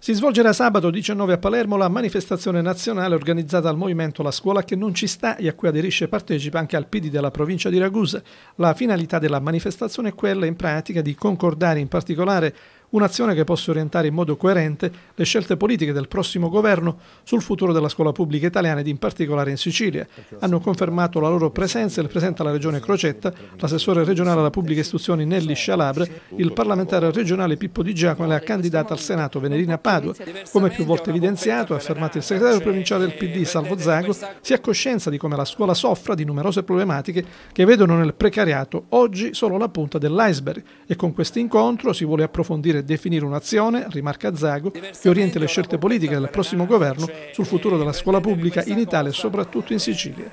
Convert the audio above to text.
Si svolgerà sabato 19 a Palermo la manifestazione nazionale organizzata dal movimento La Scuola che non ci sta e a cui aderisce e partecipa anche al PD della provincia di Ragusa. La finalità della manifestazione è quella in pratica di concordare in particolare un'azione che possa orientare in modo coerente le scelte politiche del prossimo governo sul futuro della scuola pubblica italiana ed in particolare in Sicilia. Hanno confermato la loro presenza il Presidente della Regione Crocetta, l'assessore regionale alla pubblica istruzione Nelli Scialabre, il parlamentare regionale Pippo Di Giacomo e la candidata al Senato Venerina Padua. Come più volte evidenziato, ha affermato il segretario provinciale del PD Salvo Zago, si ha coscienza di come la scuola soffra di numerose problematiche che vedono nel precariato oggi solo la punta dell'iceberg e con questo incontro si vuole approfondire difficile definire un'azione, rimarca Zago, che orienti le scelte politiche del prossimo governo cioè, sul futuro eh, della scuola pubblica in Italia e soprattutto in Sicilia.